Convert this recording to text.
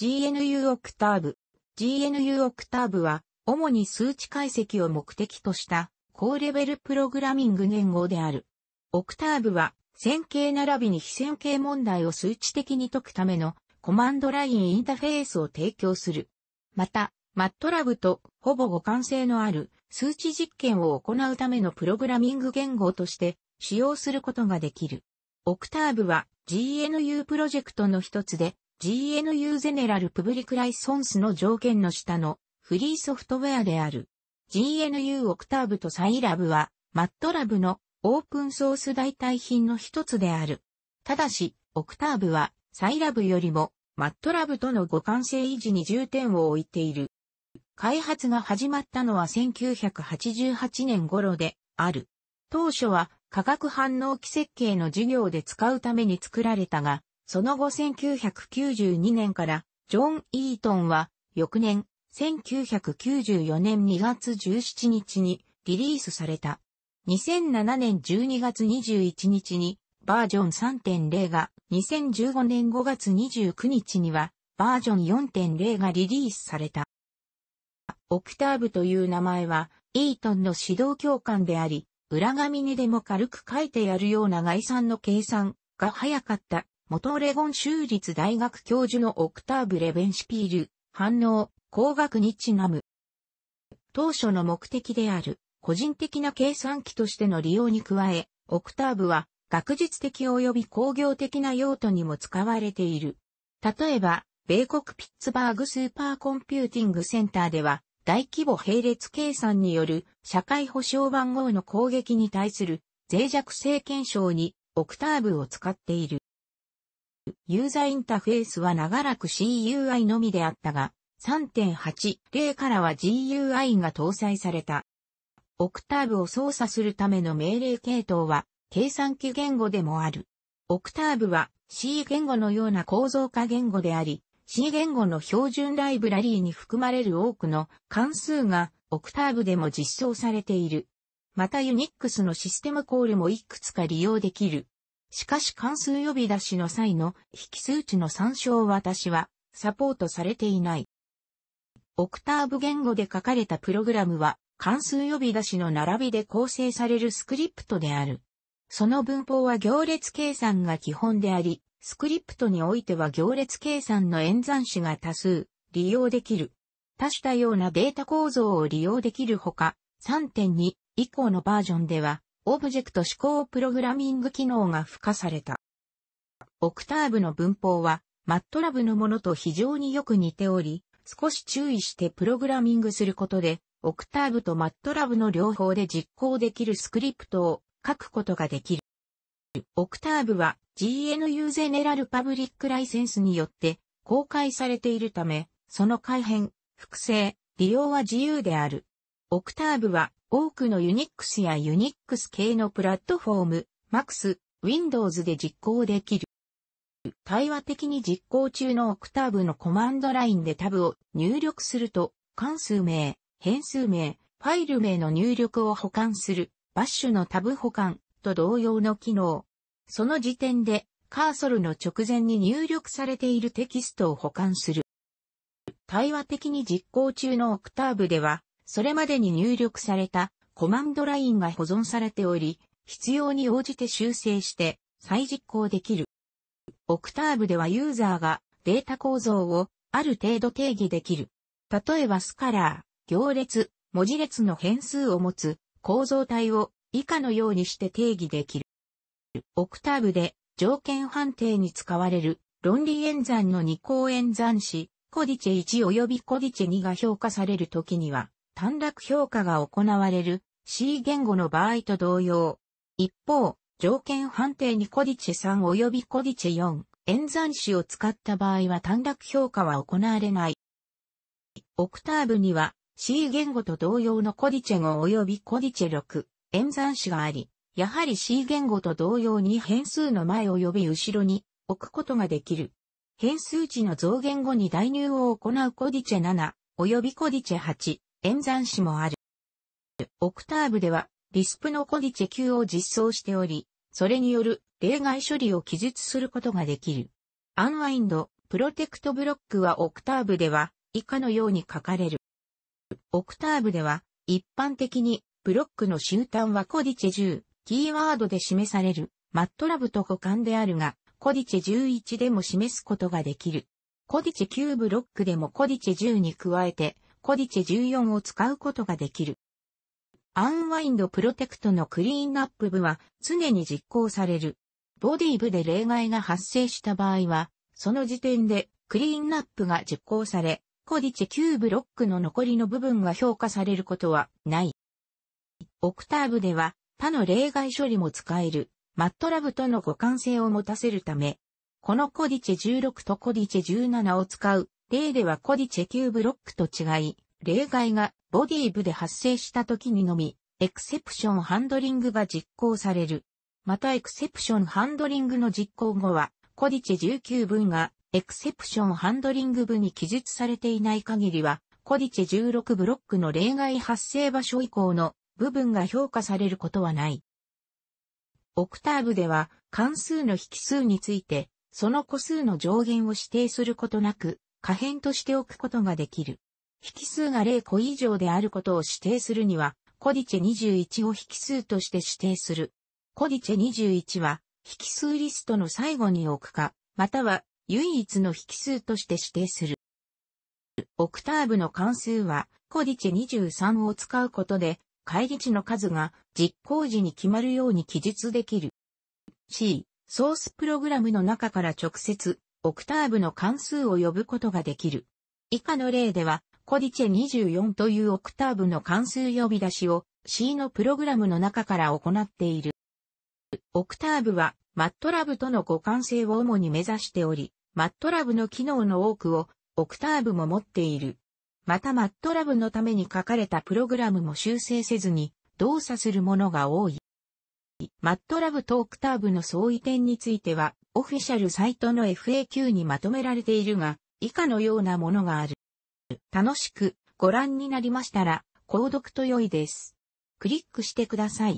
GNU オクターブ。GNU オクターブは、主に数値解析を目的とした、高レベルプログラミング言語である。オクターブは、線形並びに非線形問題を数値的に解くための、コマンドラインインターフェースを提供する。また、MATLAB とほぼ互換性のある数値実験を行うためのプログラミング言語として使用することができる。オクターブは GNU プロジェクトの一つで GNU ゼネラル・プブリク・ライソンスの条件の下のフリーソフトウェアである。GNU オクターブとサイラブは、マットラブのオープンソース代替品の一つである。ただし、オクターブは、サイラブよりも、マットラブとの互換性維持に重点を置いている。開発が始まったのは1988年頃である。当初は化学反応器設計の授業で使うために作られたが、その後1992年からジョン・イートンは翌年1994年2月17日にリリースされた。2007年12月21日にバージョン3.0が2015年5月29日にはバージョン4.0がリリースされた。オクターブという名前はイートンの指導教官であり、裏紙にでも軽く書いてやるような概算の計算が早かった元オレゴン州立大学教授のオクターブ・レベンシピール、反応、工学にちなむ。当初の目的である、個人的な計算機としての利用に加え、オクターブは、学術的及び工業的な用途にも使われている。例えば、米国ピッツバーグスーパーコンピューティングセンターでは、大規模並列計算による社会保障番号の攻撃に対する脆弱性検証にオクターブを使っている。ユーザーインターフェースは長らく CUI のみであったが、3.80からは GUI が搭載された。オクターブを操作するための命令系統は計算機言語でもある。オクターブは C 言語のような構造化言語であり、C 言語の標準ライブラリーに含まれる多くの関数がオクターブでも実装されている。またユニックスのシステムコールもいくつか利用できる。しかし関数呼び出しの際の引数値の参照私はサポートされていない。オクターブ言語で書かれたプログラムは関数呼び出しの並びで構成されるスクリプトである。その文法は行列計算が基本であり、スクリプトにおいては行列計算の演算子が多数利用できる。多種多様なデータ構造を利用できるほか、3.2以降のバージョンではオブジェクト指向プログラミング機能が付加された。オクターブの文法は、MATLAB のものと非常によく似ており、少し注意してプログラミングすることで、オクターブと MATLAB の両方で実行できるスクリプトを書くことができる。オクターブは GNU ゼネラルパブリックライセンスによって公開されているため、その改変、複製、利用は自由である。オクターブは多くのユニックスやユニックス系のプラットフォーム、Max、Windows で実行できる。対話的に実行中のオクターブのコマンドラインでタブを入力すると、関数名、変数名、ファイル名の入力を保管する、バッシュのタブ保管と同様の機能。その時点で、カーソルの直前に入力されているテキストを保管する。対話的に実行中のオクターブでは、それまでに入力されたコマンドラインが保存されており、必要に応じて修正して再実行できる。オクターブではユーザーがデータ構造をある程度定義できる。例えばスカラー、行列、文字列の変数を持つ構造体を以下のようにして定義できる。オクターブで条件判定に使われる論理演算の二項演算子、コディチェ1及びコディチェ2が評価されるときには、短絡評価が行われる C 言語の場合と同様。一方、条件判定にコディチェ3及びコディチェ4、演算子を使った場合は短絡評価は行われない。オクターブには C 言語と同様のコディチェ5及びコディチェ6、演算子があり、やはり C 言語と同様に変数の前及び後ろに置くことができる。変数値の増減後に代入を行うコディチェ7、及びコディチェ8、演算子もある。オクターブでは、リスプのコディチェ級を実装しており、それによる例外処理を記述することができる。アンワインド、プロテクトブロックはオクターブでは以下のように書かれる。オクターブでは一般的にブロックの終端はコディチェ10、キーワードで示されるマットラブと互換であるが、コディチェ11でも示すことができる。コディチェ9ブロックでもコディチェ10に加えてコディチェ14を使うことができる。アンワインドプロテクトのクリーンアップ部は常に実行される。ボディ部で例外が発生した場合は、その時点でクリーンアップが実行され、コディチェ9ブロックの残りの部分が評価されることはない。オクターブでは他の例外処理も使える、マットラブとの互換性を持たせるため、このコディチェ16とコディチェ17を使う例ではコディチェ級ブロックと違い、例外がボディ部で発生した時にのみ、エクセプションハンドリングが実行される。またエクセプションハンドリングの実行後は、コディチェ19分がエクセプションハンドリング部に記述されていない限りは、コディチェ16ブロックの例外発生場所以降の部分が評価されることはない。オクターブでは関数の引数について、その個数の上限を指定することなく、可変としておくことができる。引数が0個以上であることを指定するには、コディチェ21を引数として指定する。コディチェ21は、引数リストの最後に置くか、または唯一の引数として指定する。オクターブの関数は、コディチェ23を使うことで、会議値の数が実行時に決まるように記述できる。C、ソースプログラムの中から直接オクターブの関数を呼ぶことができる。以下の例では、コディチェ24というオクターブの関数呼び出しを C のプログラムの中から行っている。オクターブはマットラブとの互換性を主に目指しており、マットラブの機能の多くをオクターブも持っている。またマットラブのために書かれたプログラムも修正せずに動作するものが多い。マットラブとオクターブの相違点については、オフィシャルサイトの FAQ にまとめられているが、以下のようなものがある。楽しくご覧になりましたら、購読と良いです。クリックしてください。